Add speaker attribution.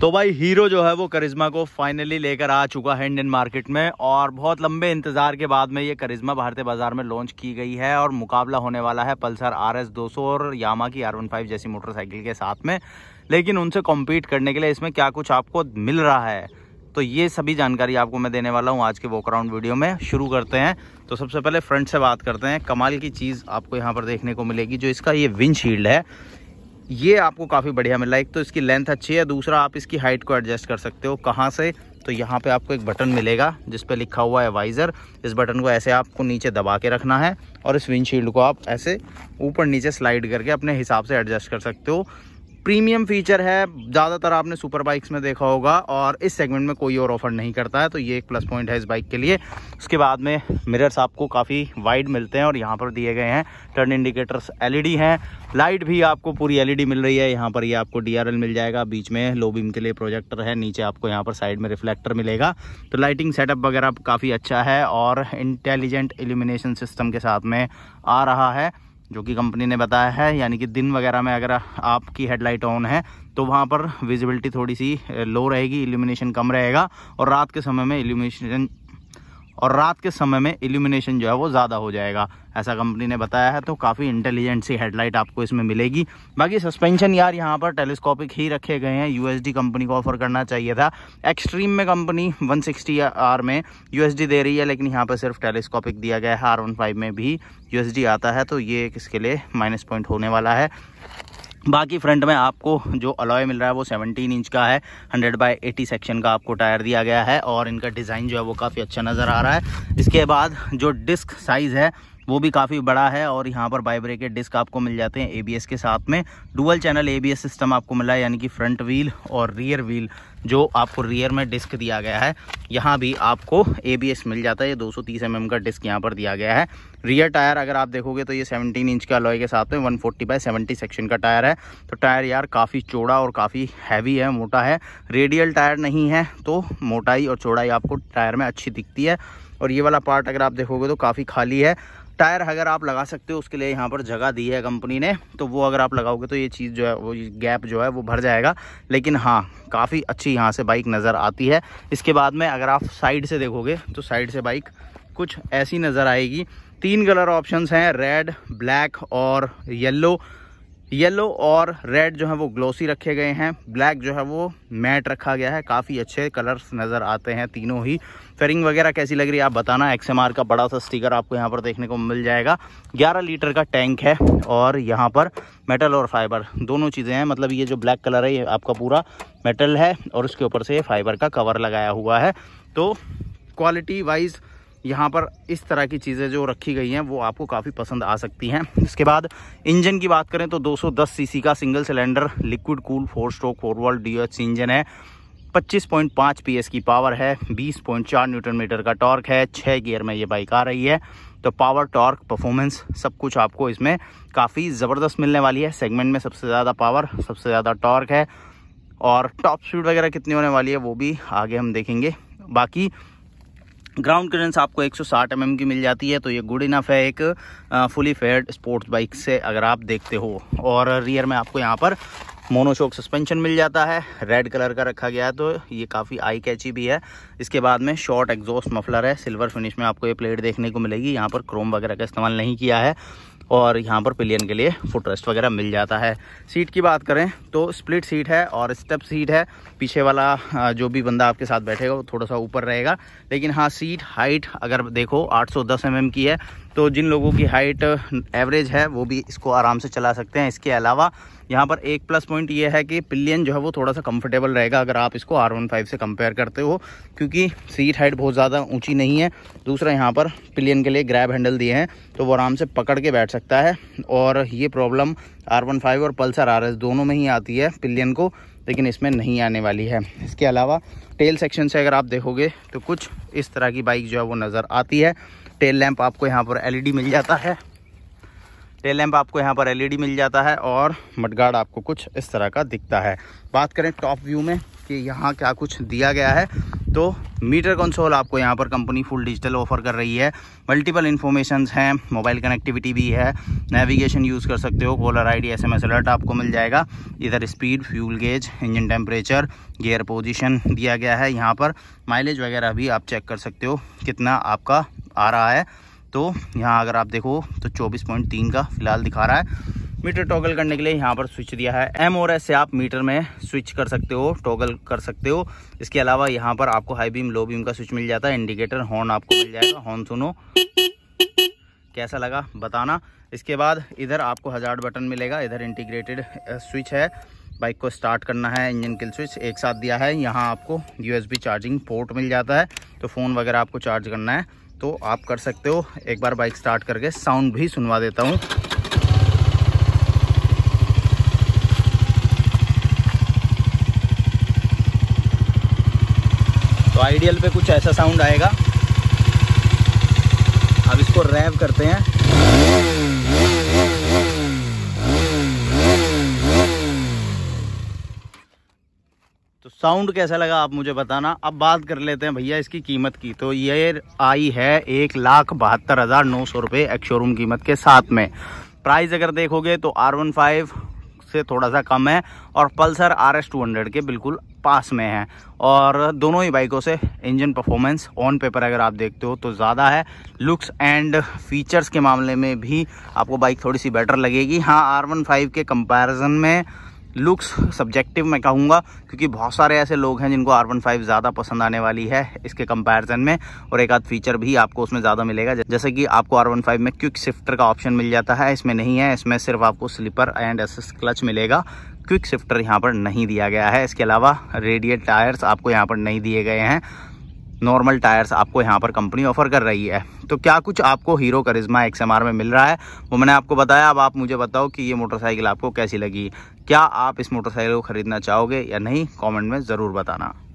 Speaker 1: तो भाई हीरो जो है वो करिश्मा को फाइनली लेकर आ चुका है इंडियन मार्केट में और बहुत लंबे इंतजार के बाद में ये करिश्मा भारतीय बाजार में लॉन्च की गई है और मुकाबला होने वाला है पल्सर आर एस दो और यामा की आर वन फाइव जैसी मोटरसाइकिल के साथ में लेकिन उनसे कॉम्पीट करने के लिए इसमें क्या कुछ आपको मिल रहा है तो ये सभी जानकारी आपको मैं देने वाला हूँ आज के वॉकराउंड वीडियो में शुरू करते हैं तो सबसे पहले फ्रंट से बात करते हैं कमाल की चीज़ आपको यहाँ पर देखने को मिलेगी जो इसका ये विंड शील्ड है ये आपको काफ़ी बढ़िया मिला एक तो इसकी लेंथ अच्छी है दूसरा आप इसकी हाइट को एडजस्ट कर सकते हो कहाँ से तो यहाँ पे आपको एक बटन मिलेगा जिस पर लिखा हुआ है वाइज़र इस बटन को ऐसे आपको नीचे दबा के रखना है और इस विंडशील्ड को आप ऐसे ऊपर नीचे स्लाइड करके अपने हिसाब से एडजस्ट कर सकते हो प्रीमियम फीचर है ज़्यादातर आपने सुपर बाइक्स में देखा होगा और इस सेगमेंट में कोई और ऑफर नहीं करता है तो ये एक प्लस पॉइंट है इस बाइक के लिए उसके बाद में मिरर्स आपको काफ़ी वाइड मिलते हैं और यहाँ पर दिए गए हैं टर्न इंडिकेटर्स एलईडी हैं लाइट भी आपको पूरी एलईडी मिल रही है यहाँ पर ये यह आपको डी मिल जाएगा बीच में लो बीम के लिए प्रोजेक्टर है नीचे आपको यहाँ पर साइड में रिफ्लेक्टर मिलेगा तो लाइटिंग सेटअप वगैरह काफ़ी अच्छा है और इंटेलिजेंट एलिमिनेशन सिस्टम के साथ में आ रहा है जो कि कंपनी ने बताया है यानी कि दिन वगैरह में अगर आपकी हेडलाइट ऑन है तो वहाँ पर विजिबिलिटी थोड़ी सी लो रहेगी इल्यूमिनेशन कम रहेगा और रात के समय में इल्यूमिनेशन और रात के समय में इल्यूमिनेशन जो है वो ज़्यादा हो जाएगा ऐसा कंपनी ने बताया है तो काफ़ी इंटेलिजेंट सी हेडलाइट आपको इसमें मिलेगी बाकी सस्पेंशन यार यहाँ पर टेलीस्कोपिक ही रखे गए हैं यूएसडी कंपनी को ऑफर करना चाहिए था एक्सट्रीम में कंपनी 160 आर में यूएसडी दे रही है लेकिन यहाँ पर सिर्फ टेलीस्कोपिक दिया गया है आर वन फाइव में भी यू आता है तो ये इसके लिए माइनस पॉइंट होने वाला है बाकी फ्रंट में आपको जो अलॉय मिल रहा है वो 17 इंच का है 100 बाय 80 सेक्शन का आपको टायर दिया गया है और इनका डिज़ाइन जो है वो काफ़ी अच्छा नज़र आ रहा है इसके बाद जो डिस्क साइज़ है वो भी काफ़ी बड़ा है और यहाँ पर बाई डिस्क आपको मिल जाते हैं एबीएस के साथ में डुअल चैनल एबीएस सिस्टम आपको मिला है यानी कि फ्रंट व्हील और रियर व्हील जो आपको रियर में डिस्क दिया गया है यहाँ भी आपको एबीएस मिल जाता है ये 230 सौ का डिस्क यहाँ पर दिया गया है रियर टायर अगर आप देखोगे तो ये 17 इंच का लॉय के साथ में 140 फोर्टी बाई सेवेंटी सेक्शन का टायर है तो टायर यार काफ़ी चौड़ा और काफ़ी हैवी है मोटा है रेडियल टायर नहीं है तो मोटाई और चौड़ाई आपको टायर में अच्छी दिखती है और ये वाला पार्ट अगर आप देखोगे तो काफ़ी खाली है टायर अगर आप लगा सकते हो उसके लिए यहाँ पर जगह दी है कंपनी ने तो वो अगर आप लगाओगे तो ये चीज़ जो है वो गैप जो है वो भर जाएगा लेकिन हाँ काफ़ी अच्छी यहाँ से बाइक नज़र आती है इसके बाद में अगर आप साइड से देखोगे तो साइड से बाइक कुछ ऐसी नज़र आएगी तीन कलर ऑप्शंस हैं रेड ब्लैक और येल्लो येलो और रेड जो है वो ग्लोसी रखे गए हैं ब्लैक जो है वो मैट रखा गया है काफ़ी अच्छे कलर्स नज़र आते हैं तीनों ही फेरिंग वगैरह कैसी लग रही है आप बताना एक्सएमआर का बड़ा सा स्टिकर आपको यहाँ पर देखने को मिल जाएगा 11 लीटर का टैंक है और यहाँ पर मेटल और फाइबर दोनों चीज़ें हैं मतलब ये जो ब्लैक कलर है ये आपका पूरा मेटल है और उसके ऊपर से फाइबर का कवर लगाया हुआ है तो क्वालिटी वाइज़ यहाँ पर इस तरह की चीज़ें जो रखी गई हैं वो आपको काफ़ी पसंद आ सकती हैं इसके बाद इंजन की बात करें तो 210 सीसी का single cylinder liquid cool four stroke forward D engine है 25.5 पीएस की पावर है 20.4 न्यूटन मीटर का टॉर्क है छः गियर में ये बाइक आ रही है तो पावर टॉर्क परफॉर्मेंस सब कुछ आपको इसमें काफ़ी ज़बरदस्त मिलने वाली है सेगमेंट में सबसे ज़्यादा पावर सबसे ज़्यादा टॉर्क है और टॉप स्पीड वगैरह कितनी होने वाली है वो भी आगे हम देखेंगे बाकी ग्राउंड क्लियरेंस आपको 160 सौ mm की मिल जाती है तो ये गुड इनफ है एक फुली फेड स्पोर्ट्स बाइक से अगर आप देखते हो और रियर में आपको यहाँ पर मोनोशोक सस्पेंशन मिल जाता है रेड कलर का रखा गया है तो ये काफ़ी आई कैची भी है इसके बाद में शॉर्ट एग्जॉस्ट मफलर है सिल्वर फिनिश में आपको ये प्लेट देखने को मिलेगी यहाँ पर क्रोम वगैरह का इस्तेमाल नहीं किया है और यहाँ पर पिलियन के लिए फुटरेस्ट वगैरह मिल जाता है सीट की बात करें तो स्प्लिट सीट है और स्टेप सीट है पीछे वाला जो भी बंदा आपके साथ बैठेगा वो थोड़ा सा ऊपर रहेगा लेकिन हाँ सीट हाइट अगर देखो 810 सौ mm की है तो जिन लोगों की हाइट एवरेज है वो भी इसको आराम से चला सकते हैं इसके अलावा यहाँ पर एक प्लस पॉइंट ये है कि पिलियन जो है वो थोड़ा सा कंफर्टेबल रहेगा अगर आप इसको आर वन फाइव से कंपेयर करते हो क्योंकि सीट हाइट बहुत ज़्यादा ऊंची नहीं है दूसरा यहाँ पर पिलियन के लिए ग्रैब हैंडल दिए हैं तो वो आराम से पकड़ के बैठ सकता है और ये प्रॉब्लम आर वन फाइव और पल्सर आर एस दोनों में ही आती है पिलियन को लेकिन इसमें नहीं आने वाली है इसके अलावा टेल सेक्शन से अगर आप देखोगे तो कुछ इस तरह की बाइक जो है वो नज़र आती है टेल लैंप आपको यहाँ पर एलईडी e मिल जाता है टेल लैंप आपको यहाँ पर एलईडी e मिल जाता है और मडगार्ड आपको कुछ इस तरह का दिखता है बात करें टॉप व्यू में कि यहाँ क्या कुछ दिया गया है तो मीटर कंसोल आपको यहाँ पर कंपनी फुल डिजिटल ऑफर कर रही है मल्टीपल इन्फॉर्मेशन हैं मोबाइल कनेक्टिविटी भी है नेविगेशन यूज़ कर सकते हो कॉलर आईडी एसएमएस अलर्ट आपको मिल जाएगा इधर speed fuel gauge engine temperature gear position दिया गया है यहाँ पर माइलेज वगैरह भी आप चेक कर सकते हो कितना आपका आ रहा है तो यहाँ अगर आप देखो तो 24.3 का फिलहाल दिखा रहा है मीटर टॉगल करने के लिए यहाँ पर स्विच दिया है एम और एस से आप मीटर में स्विच कर सकते हो टॉगल कर सकते हो इसके अलावा यहाँ पर आपको हाई बीम लो बीम का स्विच मिल जाता है इंडिकेटर हॉर्न आपको मिल जाएगा हॉर्न सुनो कैसा लगा बताना इसके बाद इधर आपको हजार बटन मिलेगा इधर इंटीग्रेटेड स्विच है बाइक को स्टार्ट करना है इंजन किल स्विच एक साथ दिया है यहाँ आपको यूएसबी चार्जिंग पोर्ट मिल जाता है तो फ़ोन वगैरह आपको चार्ज करना है तो आप कर सकते हो एक बार बाइक स्टार्ट करके साउंड भी सुनवा देता हूँ तो आइडियल पे कुछ ऐसा साउंड आएगा अब इसको रैव करते हैं साउंड कैसा लगा आप मुझे बताना अब बात कर लेते हैं भैया इसकी कीमत की तो ये आई है एक लाख बहत्तर हज़ार नौ सौ रुपये एक शोरूम कीमत के साथ में प्राइस अगर देखोगे तो आर वन फाइव से थोड़ा सा कम है और Pulsar R S two hundred के बिल्कुल पास में है और दोनों ही बाइकों से इंजन परफॉर्मेंस ऑन पेपर अगर आप देखते हो तो ज़्यादा है लुक्स एंड फीचर्स के मामले में भी आपको बाइक थोड़ी सी बेटर लगेगी हाँ आर वन फाइव के कंपेरिज़न में लुक्स सब्जेक्टिव मैं कहूँगा क्योंकि बहुत सारे ऐसे लोग हैं जिनको आर वन फाइव ज़्यादा पसंद आने वाली है इसके कंपैरिजन में और एक आध फीचर भी आपको उसमें ज़्यादा मिलेगा जैसे कि आपको आर वन फाइव में क्विक शिफ्टर का ऑप्शन मिल जाता है इसमें नहीं है इसमें सिर्फ आपको स्लीपर एंड एस क्लच मिलेगा क्विक शिफ्टर यहाँ पर नहीं दिया गया है इसके अलावा रेडियट टायर्स आपको यहाँ पर नहीं दिए गए हैं नॉर्मल टायर्स आपको यहाँ पर कंपनी ऑफर कर रही है तो क्या कुछ आपको हीरो करिश्मा एक्स में मिल रहा है वो मैंने आपको बताया अब आप मुझे बताओ कि ये मोटरसाइकिल आपको कैसी लगी क्या आप इस मोटरसाइकिल को ख़रीदना चाहोगे या नहीं कमेंट में ज़रूर बताना